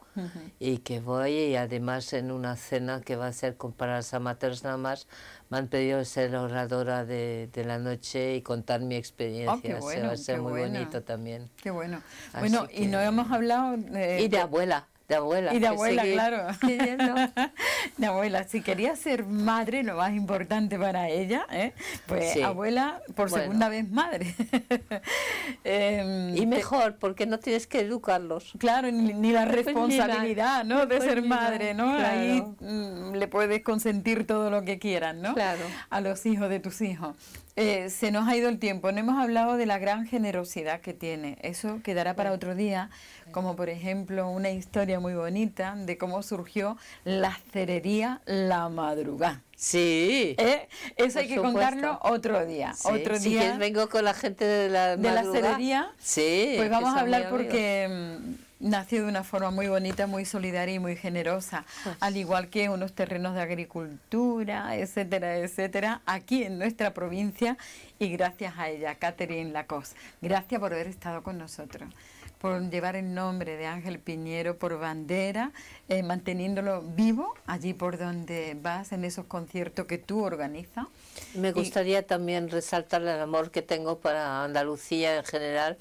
y que voy y además en una cena que va a ser con para amateurs nada más me han pedido ser oradora de, la noche y contar mi experiencia. Oh, va a ser muy bonito también. Qué bueno. bueno, y no hemos hablado de... Y de abuela de abuela. Y de abuela, claro. de abuela, si quería ser madre, lo más importante para ella, ¿eh? pues abuela por segunda vez madre. Em, y mejor, porque no tienes que educarlos. Claro, ni, la responsabilidad ¿no? de ser madre, ¿no? Ahí mm, le puedes consentir todo lo que quieran, ¿no? Claro. A los hijos de tus hijos. Eh, se nos ha ido el tiempo, no hemos hablado de la gran generosidad que tiene. Eso quedará para otro día, como por ejemplo una historia muy bonita de cómo surgió la cerería La Madrugada. Sí. ¿Eh? Eso hay que contarlo otro día. otro día. Si vengo con la gente de la, de la cerería. Sí. Pues vamos a hablar porque nació de una forma muy bonita, muy solidaria y muy generosa, al igual que unos terrenos de agricultura, etcétera, etcétera, aquí en nuestra provincia y gracias a ella, Catherine Lacoste. Gracias por haber estado con nosotros por llevar el nombre de Ángel Piñero por bandera, eh, manteniéndolo vivo allí por donde vas, en esos conciertos que tú organizas. Me gustaría también resaltar el amor que tengo para Andalucía en general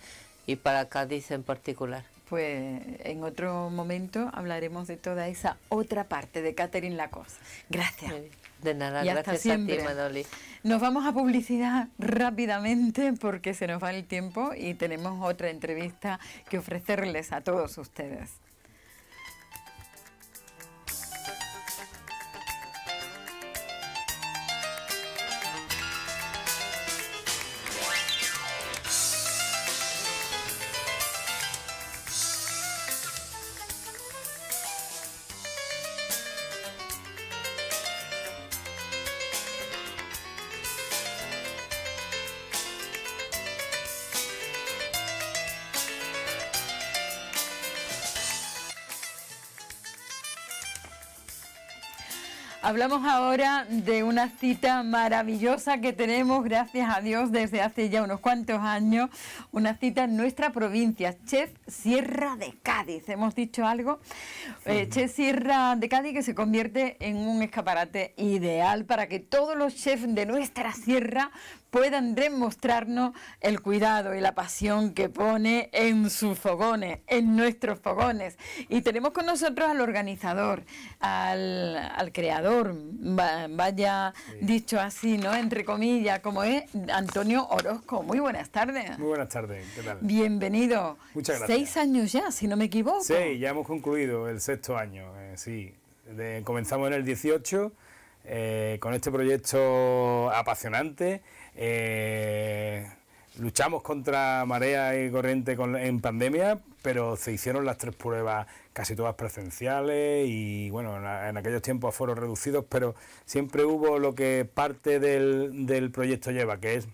y para Cádiz en particular pues en otro momento hablaremos de toda esa otra parte de Catherine Lacoste. Gracias. De nada, gracias a ti, Manoli. Nos vamos a publicidad rápidamente porque se nos va el tiempo y tenemos otra entrevista que ofrecerles a todos ustedes. Hablamos ahora de una cita maravillosa que tenemos, gracias a Dios, desde hace ya unos cuantos años. Una cita en nuestra provincia, Chef Sierra de Cádiz. ¿Hemos dicho algo? Eh, chef Sierra de Cádiz que se convierte en un escaparate ideal para que todos los chefs de nuestra sierra puedan demostrarnos el cuidado y la pasión que pone en sus fogones, en nuestros fogones. Y tenemos con nosotros al organizador, al, creador, vaya dicho así, ¿no? Entre comillas, como es Antonio Orozco. Muy buenas tardes. Muy buenas tardes, ¿qué tal? Bienvenido. Muchas gracias. Seis años ya, si no me equivoco. Sí, ya hemos concluido el sexto año, eh, sí. comenzamos en el 18 eh, con este proyecto apasionante eh, luchamos contra marea y corriente en pandemia, pero se hicieron las tres pruebas casi todas presenciales y bueno, en, aquellos tiempos foros reducidos, pero siempre hubo lo que parte del proyecto lleva, que es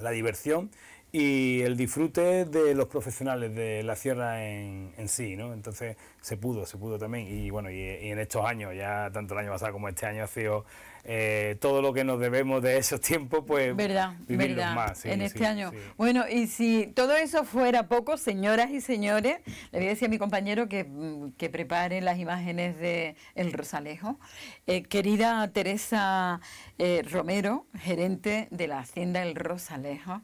la diversión y el disfrute de los profesionales de la sierra en, en sí, ¿no? Entonces se pudo, se pudo también y bueno, y, en estos años, ya tanto el año pasado como este año ha sido eh, todo lo que nos debemos de esos tiempos, pues verdad, más. en este año. Bueno, y si todo eso fuera poco, señoras y señores, le voy a decir a mi compañero que, mm, que prepare las imágenes de El Rosalejo. Eh, querida Teresa eh, Romero, gerente de la Hacienda El Rosalejo,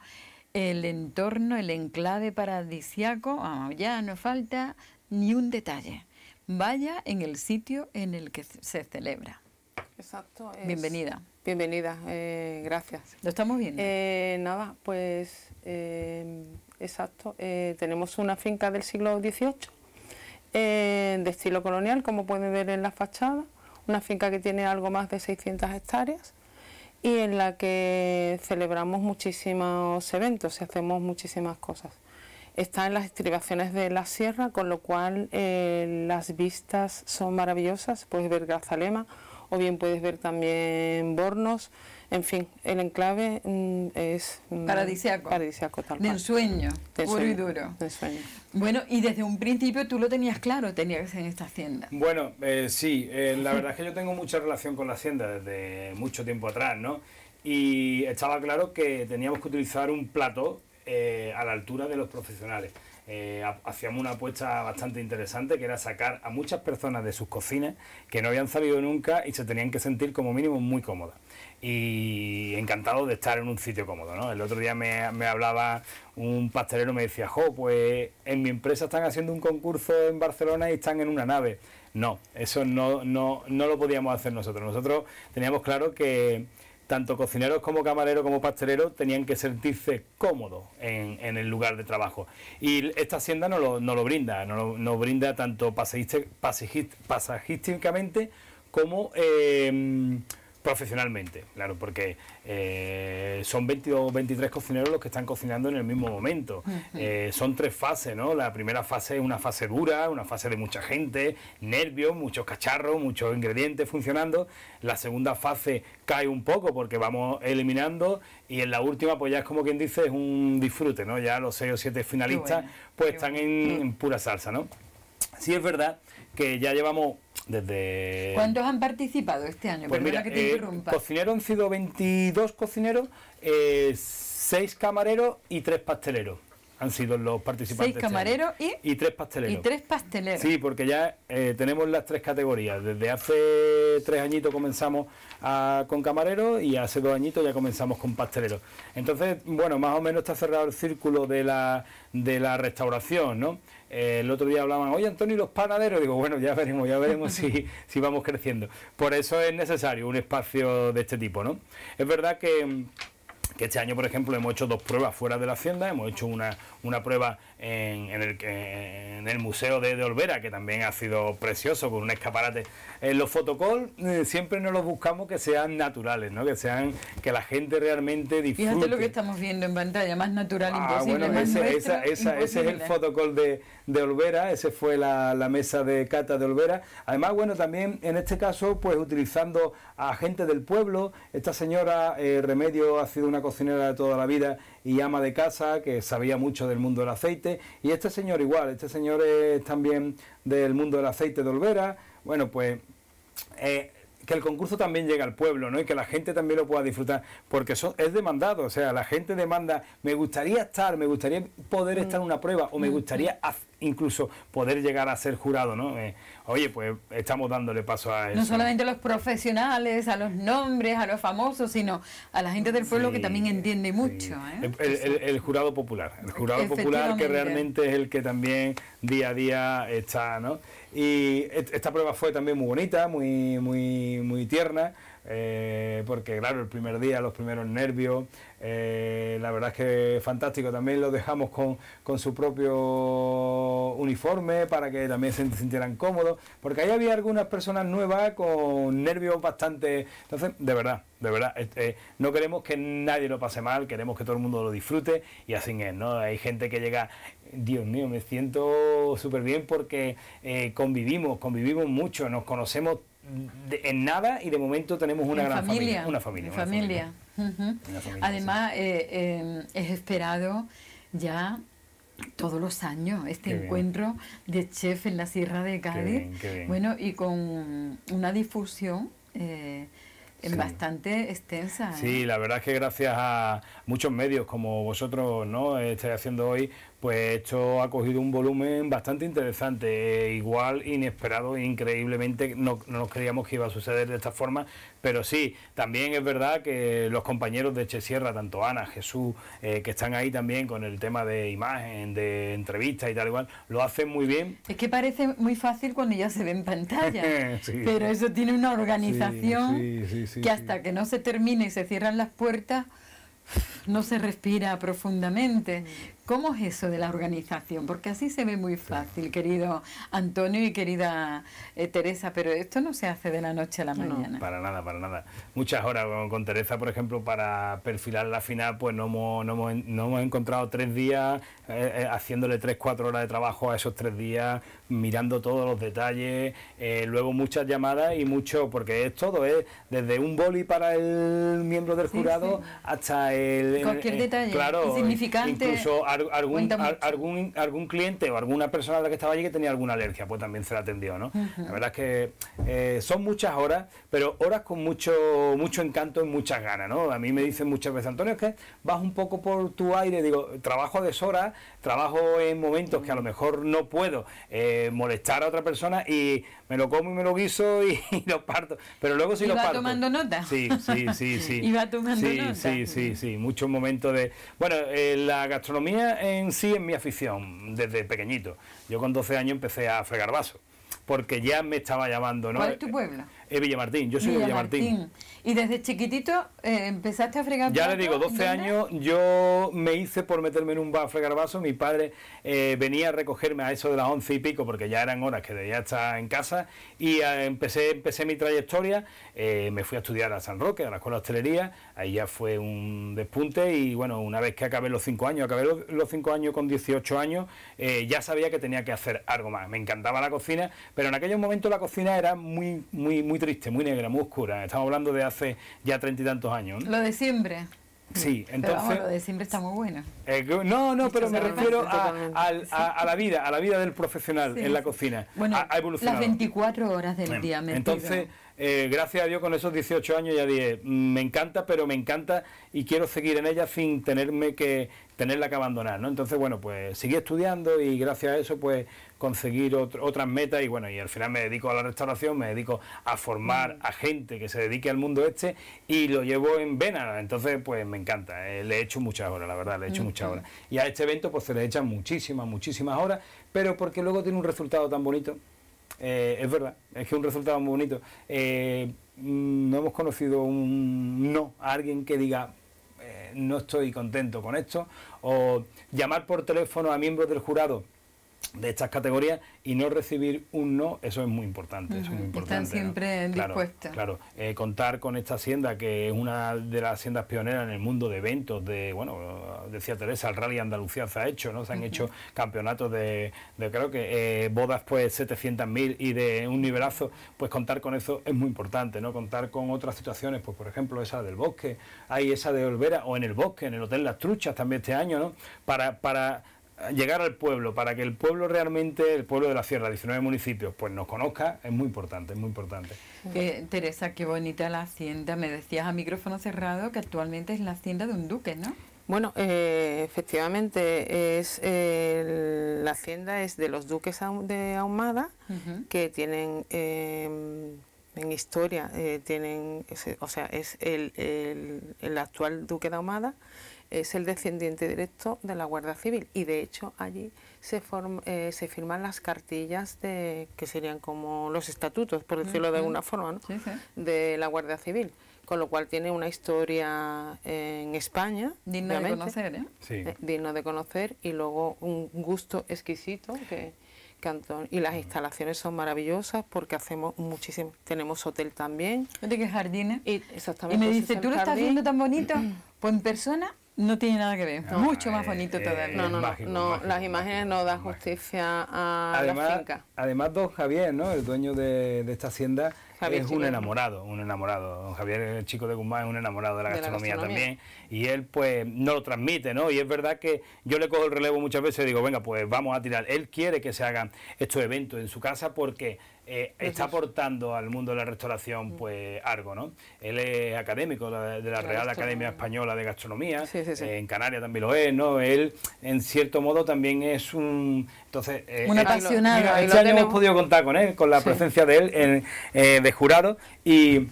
el entorno, el enclave paradisiaco, ya no falta ni un detalle. Vaya en el sitio en el que se celebra. Exacto. Bienvenida. Bienvenida, eh, gracias. ¿Lo estamos viendo? Eh, nada, pues eh, exacto. tenemos una finca del siglo XVIII, de estilo colonial, como pueden ver en la fachada. Una finca que tiene algo más de 600 hectáreas y en la que celebramos muchísimos eventos y hacemos muchísimas cosas. Está en las estribaciones de la sierra, con lo cual eh, las vistas son maravillosas, puedes ver Grazalema o bien puedes ver también Bornos. En fin, el enclave mm, es mm, paradisiaco. tal De ensueño, puro y duro. Bueno, y desde un principio tú lo tenías claro, tenías en esta hacienda. Bueno, eh, sí, eh, la verdad es que yo tengo mucha relación con la hacienda desde mucho tiempo atrás, ¿no? Y estaba claro que teníamos que utilizar un plato eh, a la altura de los profesionales. Eh, hacíamos una apuesta bastante interesante que era sacar a muchas personas de sus cocinas que no habían salido nunca y se tenían que sentir como mínimo muy cómodas y encantados de estar en un sitio cómodo. El otro día me, hablaba un pastelero, me decía, jo, pues en mi empresa están haciendo un concurso en Barcelona y están en una nave. No, eso no lo podíamos hacer nosotros. Nosotros teníamos claro que tanto cocineros como camareros como pasteleros tenían que sentirse cómodos en, el lugar de trabajo. Y esta hacienda no lo, brinda, no no brinda tanto pasajísticamente como... Eh, profesionalmente, claro, porque eh, son 22 o 23 cocineros los que están cocinando en el mismo momento. Eh, son tres fases, ¿no? La primera fase es una fase dura, una fase de mucha gente, nervios, muchos cacharros, muchos ingredientes funcionando. La segunda fase cae un poco porque vamos eliminando y en la última, pues ya es como quien dice, es un disfrute, ¿no? Ya los 6 o 7 finalistas pues están en, en pura salsa, ¿no? Sí es verdad que ya llevamos desde... ¿Cuántos han participado este año? Pues mira, que eh, Cocineros han sido 22 cocineros, eh, 6 camareros y 3 pasteleros. Han sido los participantes. 6 este camareros y, y 3 pasteleros. Y 3 pasteleros. Sí, porque ya eh, tenemos las tres categorías. Desde hace tres añitos comenzamos con camareros y hace 2 añitos ya comenzamos con pasteleros. Entonces, bueno, más o menos está cerrado el círculo de la, de la restauración, ¿no? Eh, el otro día hablaban, oye Antonio, los panaderos? Digo, bueno, ya veremos, ya veremos si, si vamos creciendo. Por eso es necesario un espacio de este tipo, ¿no? Es verdad que este año, por ejemplo, hemos hecho dos pruebas fuera de la hacienda, hemos hecho una, una prueba en, el, Museo de, Olvera, que también ha sido precioso, con un escaparate. En eh, los fotocall eh, siempre nos los buscamos que sean naturales, ¿no? que sean que la gente realmente disfrute. Fíjate lo que estamos viendo en pantalla, más natural ah, Bueno, ese, ese, es el fotocall de, de Olvera, ese fue la, mesa de cata de Olvera. Además, bueno, también en este caso, pues utilizando a gente del pueblo, esta señora eh, Remedio ha sido una cocinera de toda la vida y ama de casa que sabía mucho del mundo del aceite. Y este señor igual, este señor es también del mundo del aceite de Olvera. Bueno, pues eh, que el concurso también llegue al pueblo, ¿no? Y que la gente también lo pueda disfrutar, porque eso es demandado, o sea, la gente demanda, me gustaría estar, me gustaría poder estar en una prueba, o me gustaría incluso poder llegar a ser jurado, ¿no? Eh, oye, pues estamos dándole paso a eso. No solamente a los profesionales, a los nombres, a los famosos, sino a la gente del pueblo que también entiende mucho. ¿eh? El, el, jurado popular, el jurado popular que realmente es el que también día a día está, ¿no? Y esta prueba fue también muy bonita, muy, muy, muy tierna, eh, porque claro, el primer día, los primeros nervios, eh, la verdad es que fantástico. También lo dejamos con, su propio uniforme para que también se sintieran cómodos, porque ahí había algunas personas nuevas con nervios bastante... Entonces, de verdad, de verdad, este, no queremos que nadie lo pase mal, queremos que todo el mundo lo disfrute y así es, ¿no? Hay gente que llega Dios mío, me siento súper bien porque eh, convivimos, convivimos mucho, nos conocemos en nada y de momento tenemos una gran familia, Una familia. familia. Además, he eh, eh, es esperado ya todos los años este encuentro de chef en la Sierra de Cádiz. Bueno, y con una difusión. bastante extensa. Sí, la verdad es que gracias a muchos medios como vosotros no estáis haciendo hoy, pues esto ha cogido un volumen bastante interesante, eh, igual inesperado, increíblemente, no, nos creíamos que iba a suceder de esta forma, pero sí, también es verdad que los compañeros de Che Sierra, tanto Ana, Jesús, eh, que están ahí también con el tema de imagen, de entrevistas y tal igual, lo hacen muy bien. Es que parece muy fácil cuando ya se ve en pantalla, pero eso tiene una organización que hasta que no se termine y se cierran las puertas, no se respira profundamente. ¿Cómo es eso de la organización? Porque así se ve muy fácil, querido Antonio y querida eh, Teresa, pero esto no se hace de la noche a la mañana. para nada, para nada. Muchas horas con, Teresa, por ejemplo, para perfilar la final, pues no hemos, encontrado tres días eh, eh, haciéndole tres, cuatro horas de trabajo a esos tres días, mirando todos los detalles, luego muchas llamadas y mucho, porque es todo, es desde un boli para el miembro del jurado hasta el... Cualquier detalle, claro, Incluso algún, algún, algún, cliente o alguna persona la que estaba allí que tenía alguna alergia, pues también se la atendió, ¿no? La verdad es que eh, son muchas horas, pero horas con mucho, mucho encanto y muchas ganas, ¿no? A mí me dicen muchas veces, Antonio, es que vas un poco por tu aire, digo, trabajo a deshoras, trabajo en momentos que a lo mejor no puedo eh, molestar a otra persona y me lo como y me lo guiso y, lo parto. Pero luego sí lo va tomando nota. Sí, sí, sí, sí. y va tomando sí, Sí, sí, sí, muchos momentos de... Bueno, eh, la gastronomía en sí es mi afición desde pequeñito. Yo con 12 años empecé a fregar vasos porque ya me estaba llamando, ¿no? ¿Cuál es tu pueblo? es Villamartín, yo soy Villa Martín. Y desde chiquitito eh, empezaste a fregar Ya le digo, 12 años yo me hice por meterme en un bar a fregar vaso. Mi padre eh, venía a recogerme a eso de las 11 y pico, porque ya eran horas que debía estar en casa. Y eh, empecé, empecé mi trayectoria. me fui a estudiar a San Roque, a la Escuela de Hostelería. Ahí ya fue un despunte. Y bueno, una vez que acabé los 5 años, acabé los 5 años con 18 años, ya sabía que tenía que hacer algo más. Me encantaba la cocina, pero en aquellos momentos la cocina era muy, muy, muy triste, muy negra, muy oscura. Estamos hablando de hace ya treinta y tantos años. Lo de siempre. Sí, entonces... Pero lo de siempre está muy bueno. Eh, no, no, pero me refiero a, la vida, a la vida del profesional en la cocina. Bueno, ha, evolucionado. las 24 horas del día, Entonces, eh, gracias a Dios con esos 18 años ya dije, mm, me encanta, pero me encanta y quiero seguir en ella sin tenerme que, tenerla que abandonar, ¿no? Entonces, bueno, pues seguí estudiando y gracias a eso, pues conseguir otras metas y bueno, y al final me dedico a la restauración, me dedico a formar mm. a gente que se dedique al mundo este y lo llevo en vena, entonces pues me encanta, eh, le he hecho muchas horas, la verdad, le he hecho mm, muchas horas. Y a este evento pues se le echan muchísimas, muchísimas horas, pero porque luego tiene un resultado tan bonito, eh, es verdad, es que un resultado muy bonito. Eh, mm, no hemos conocido un no a alguien que diga no estoy contento con esto, o llamar por teléfono a miembros del jurado de estas categorías y no recibir un no, eso es muy importante. es muy importante Están siempre dispuestas. Claro, eh, contar con esta hacienda, que es una de las haciendas pioneras en el mundo de eventos, de, bueno, decía Teresa, el Rally Andalucía se ha hecho, ¿no? Se han hecho campeonatos de, de creo que eh, bodas pues 700.000 y de un nivelazo, pues contar con eso es muy importante, ¿no? Contar con otras situaciones, pues por ejemplo esa del bosque, hay esa de Olvera o en el bosque, en el Hotel Las Truchas también este año, ¿no? Para, para llegar al pueblo, para que el pueblo realmente, el pueblo de la Sierra, 19 municipios, pues nos conozca, es muy importante, es muy importante. Teresa, qué bonita la hacienda. Me decías a micrófono cerrado que actualmente es la hacienda de un duque, ¿no? Bueno, eh, efectivamente, es, la hacienda es de los duques de Ahumada, que tienen em, en historia, eh, tienen, o sea, es el, el actual duque de Ahumada, es el descendiente directo de la Guardia Civil y de hecho allí se, eh, se firman las cartillas de, que serían como los estatutos, por decirlo de alguna forma, ¿no? de la Guardia Civil con lo cual tiene una historia en España. Digno de conocer, ¿eh? ¿eh? digno de conocer y luego un gusto exquisito que, y las instalaciones son maravillosas porque hacemos muchísimo, tenemos hotel también. ¿De que jardines? Y, exactamente. Y me pues dice, ¿tú lo estás viendo tan bonito? Pues en persona no tiene nada que ver, ah, mucho más eh, bonito eh, todavía. No, no, no, las imágenes no dan justicia a la finca. Además, don Javier, ¿no? el dueño de, de esta hacienda, es un enamorado, un enamorado. Javier el Chico de Guzmán es un enamorado de la, gastronomía, también. Y él pues no lo transmite, ¿no? Y es verdad que yo le cojo el relevo muchas veces y digo, venga, pues vamos a tirar. Él quiere que se hagan estos eventos en su casa porque eh, está aportando al mundo de la restauración mm. pues algo, ¿no? Él es académico de la Real Academia Española de Gastronomía, sí, sí, sí. en Canarias también lo es, ¿no? Él, en cierto modo, también es un... Entonces, eh, un eh, apasionado. Mira, este hemos podido contar con él, con la presencia de él en, de jurado y...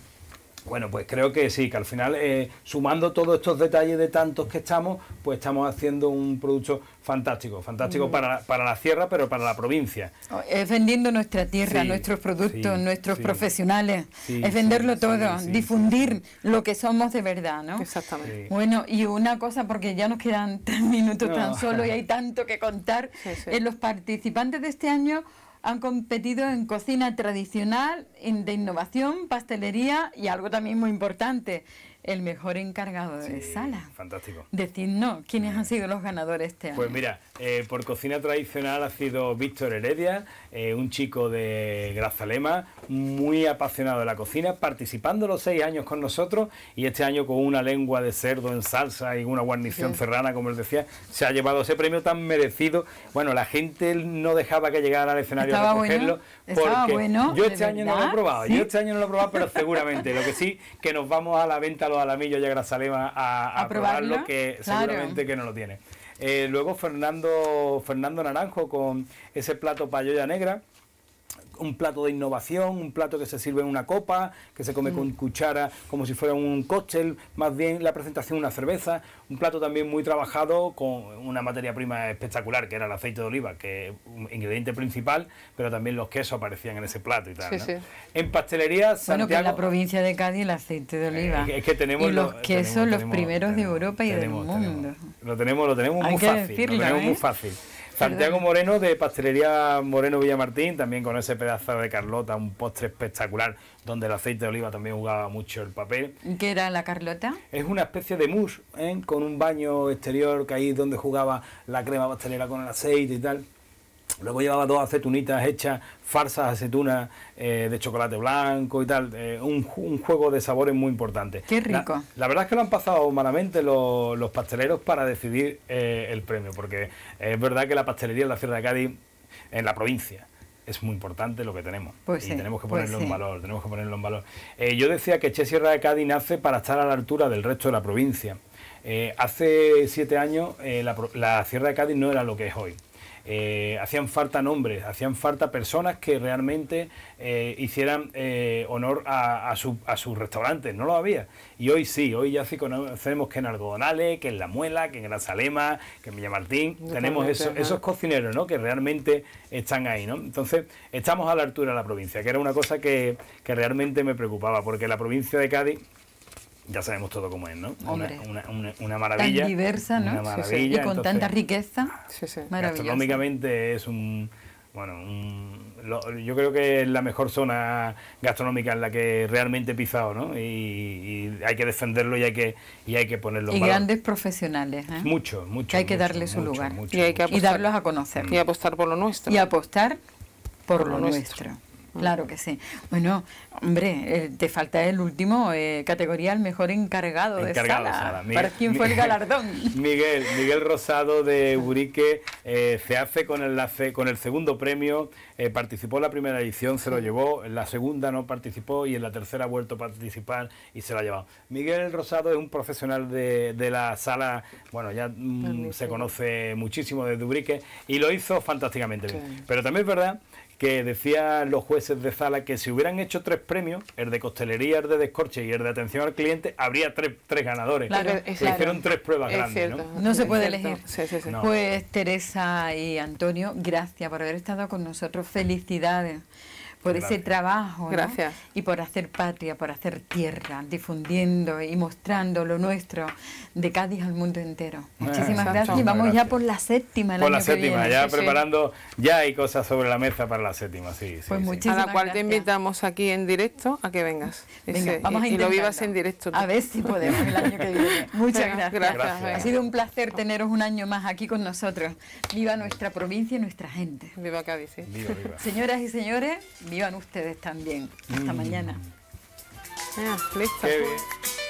Bueno, pues creo que sí, que al final, eh, sumando todos estos detalles de tantos que estamos, pues estamos haciendo un producto fantástico, fantástico mm. para, para, la sierra, pero para la provincia. Oh, es vendiendo nuestra tierra, nuestros productos, nuestros profesionales, es venderlo todo, difundir lo que somos de verdad, ¿no? Exactamente. Bueno, y una cosa, porque ya nos quedan tres minutos tan solo y hay tanto que contar, en eh, los participantes de este año han competido en cocina tradicional, de innovación, pastelería y algo también muy importante, el mejor encargado de sala. Fantástico. Decir, ¿quiénes han sido los ganadores este pues año? Pues mira, eh, por cocina tradicional ha sido Víctor Heredia, eh, un chico de Grazalema, muy apasionado de la cocina, participando los seis años con nosotros y este año con una lengua de cerdo en salsa y una guarnición serrana, como les decía, se ha llevado ese premio tan merecido. Bueno, la gente no dejaba que llegara al escenario a recogerlo. Porque yo este año no lo he probado, yo este año no lo he probado, pero seguramente, lo que sí, que nos vamos a la venta a los alamillos de Grazalema a, a, lo probarlo, que seguramente que no lo tiene. Eh, luego Fernando, Fernando Naranjo con ese plato payoya negra un plato de innovación, un plato que se sirve en una copa, que se come mm. con cuchara como si fuera un cóctel, más bien la presentación una cerveza, un plato también muy trabajado con una materia prima espectacular que era el aceite de oliva, que es un ingrediente principal, pero también los quesos aparecían en ese plato y tal. En pastelería, Santiago... Bueno, que en la provincia de Cádiz el aceite de oliva. Eh, es que tenemos y los, quesos los primeros de Europa y del mundo. lo tenemos, lo tenemos muy fácil. lo tenemos muy ¿eh? fácil. Santiago Moreno de Pastelería Moreno Villamartín, también con ese pedazo de Carlota, un postre espectacular, donde el aceite de oliva también jugaba mucho el papel. ¿Qué era la Carlota? Es una especie de mousse, ¿eh? con un baño exterior que ahí donde jugaba la crema pastelera con el aceite y tal. Luego llevaba dos aceitunitas hechas, farsas aceitunas eh, de chocolate blanco y tal. Eh, un, juego de sabores muy importante. Qué rico. La, verdad es que lo han pasado malamente los, pasteleros para decidir eh, el premio, porque es verdad que la pastelería en la Sierra de Cádiz, en la provincia, es muy importante lo que tenemos. Pues y tenemos que pues ponerlo en valor, tenemos que ponerlo en valor. yo decía que Che Sierra de Cádiz nace para estar a la altura del resto de la provincia. hace siete años la, Sierra de Cádiz no era lo que es hoy. Eh, hacían falta nombres, hacían falta personas que realmente eh, hicieran eh, honor a, sus restaurantes, no lo había. Y hoy sí, hoy ya sí conocemos que en Algodonales, que en La Muela, que en Gran Salema, que en Villamartín, tenemos esos, cocineros ¿no? que realmente están ahí. ¿no? Entonces, estamos a la altura de la provincia, que era una cosa que, que realmente me preocupaba, porque la provincia de Cádiz ya sabemos todo cómo es, ¿no? una, una, maravilla. Tan diversa, ¿no? Y con tanta riqueza. Sí, gastronómicamente es un. Bueno, yo creo que es la mejor zona gastronómica en la que realmente he pisado, ¿no? Y, hay que defenderlo y hay que, y hay que ponerlo Y grandes profesionales, ¿eh? mucho Hay que darle su lugar. y, hay que darlos a conocer. Y apostar por lo nuestro. Y apostar por, lo, nuestro. Claro que sí. Bueno, hombre, eh, te falta el último, eh, categoría el mejor encargado, de sala. ¿Para quién fue el galardón? Miguel, Miguel Rosado de Urique eh, se hace con el, la, con el segundo premio, participó en la primera edición, se lo llevó, en la segunda no participó y en la tercera ha vuelto a participar y se lo ha llevado. Miguel Rosado es un profesional de, la sala, bueno, ya mm, se conoce muchísimo desde Urique y lo hizo fantásticamente bien. Pero también es verdad que decían los jueces de sala que si hubieran hecho tres premios, el de costelería, el de descorche y el de atención al cliente, habría tres, tres ganadores. Claro, es Hicieron tres pruebas grandes. ¿no? se puede elegir. Sí, Pues Teresa y Antonio, gracias por haber estado con nosotros. Felicidades por ese trabajo. Y por hacer patria, por hacer tierra, difundiendo y mostrando lo nuestro de Cádiz al mundo entero. Eh, muchísimas gracias y vamos ya por la séptima. por la séptima, ya preparando, ya hay cosas sobre la mesa para la séptima, sí. pues muchísimas A la cual te invitamos aquí en directo a que vengas. Venga, vamos a y lo vivas en directo. A ver si podemos el año que viene. Muchas gracias. gracias. Ha sido un placer teneros un año más aquí con nosotros. Viva nuestra provincia y nuestra gente. Viva Cádiz. Señoras y señores, vivan ustedes también. Hasta mm. mañana. Ah,